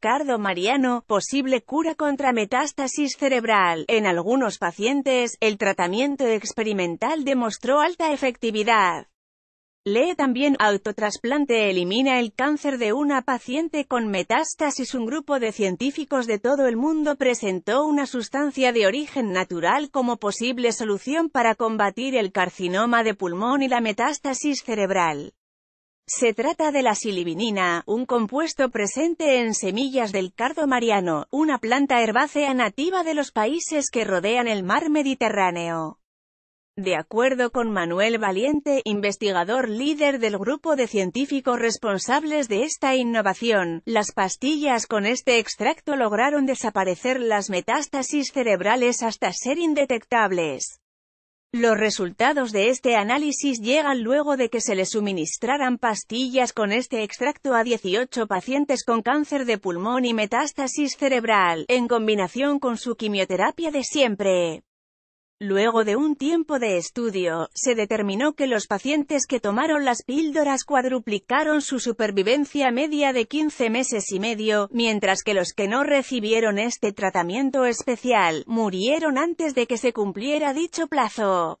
Cardo Mariano, posible cura contra metástasis cerebral. En algunos pacientes, el tratamiento experimental demostró alta efectividad. Lee también Autotrasplante elimina el cáncer de una paciente con metástasis. Un grupo de científicos de todo el mundo presentó una sustancia de origen natural como posible solución para combatir el carcinoma de pulmón y la metástasis cerebral. Se trata de la silivinina, un compuesto presente en semillas del cardo mariano, una planta herbácea nativa de los países que rodean el mar Mediterráneo. De acuerdo con Manuel Valiente, investigador líder del grupo de científicos responsables de esta innovación, las pastillas con este extracto lograron desaparecer las metástasis cerebrales hasta ser indetectables. Los resultados de este análisis llegan luego de que se le suministraran pastillas con este extracto a 18 pacientes con cáncer de pulmón y metástasis cerebral, en combinación con su quimioterapia de siempre. Luego de un tiempo de estudio, se determinó que los pacientes que tomaron las píldoras cuadruplicaron su supervivencia media de 15 meses y medio, mientras que los que no recibieron este tratamiento especial, murieron antes de que se cumpliera dicho plazo.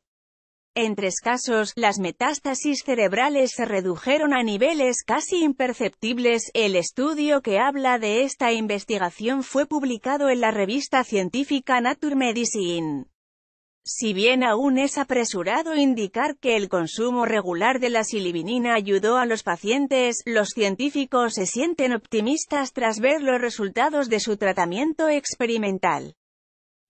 En tres casos, las metástasis cerebrales se redujeron a niveles casi imperceptibles. El estudio que habla de esta investigación fue publicado en la revista científica Nature Medicine. Si bien aún es apresurado indicar que el consumo regular de la silivinina ayudó a los pacientes, los científicos se sienten optimistas tras ver los resultados de su tratamiento experimental.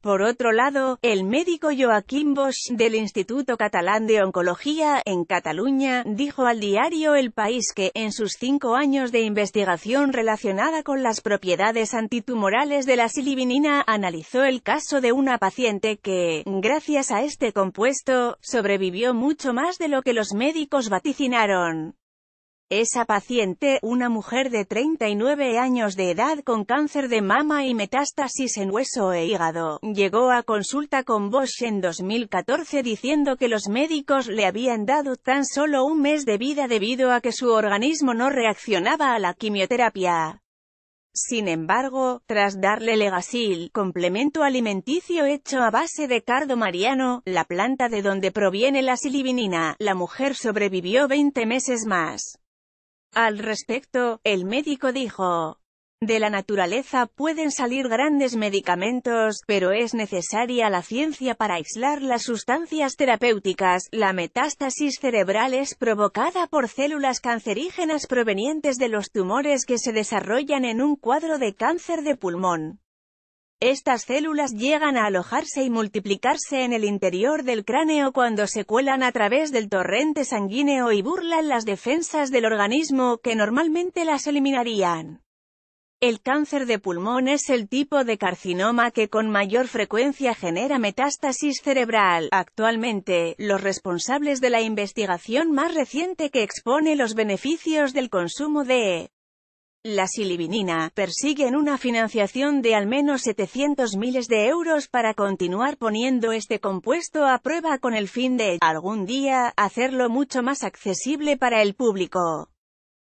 Por otro lado, el médico Joaquín Bosch, del Instituto Catalán de Oncología, en Cataluña, dijo al diario El País que, en sus cinco años de investigación relacionada con las propiedades antitumorales de la silivinina, analizó el caso de una paciente que, gracias a este compuesto, sobrevivió mucho más de lo que los médicos vaticinaron. Esa paciente, una mujer de 39 años de edad con cáncer de mama y metástasis en hueso e hígado, llegó a consulta con Bosch en 2014 diciendo que los médicos le habían dado tan solo un mes de vida debido a que su organismo no reaccionaba a la quimioterapia. Sin embargo, tras darle Legasil, complemento alimenticio hecho a base de cardo mariano, la planta de donde proviene la silivinina, la mujer sobrevivió 20 meses más. Al respecto, el médico dijo, de la naturaleza pueden salir grandes medicamentos, pero es necesaria la ciencia para aislar las sustancias terapéuticas. La metástasis cerebral es provocada por células cancerígenas provenientes de los tumores que se desarrollan en un cuadro de cáncer de pulmón. Estas células llegan a alojarse y multiplicarse en el interior del cráneo cuando se cuelan a través del torrente sanguíneo y burlan las defensas del organismo que normalmente las eliminarían. El cáncer de pulmón es el tipo de carcinoma que con mayor frecuencia genera metástasis cerebral. Actualmente, los responsables de la investigación más reciente que expone los beneficios del consumo de la silibinina, persiguen una financiación de al menos 700 miles de euros para continuar poniendo este compuesto a prueba con el fin de, algún día, hacerlo mucho más accesible para el público.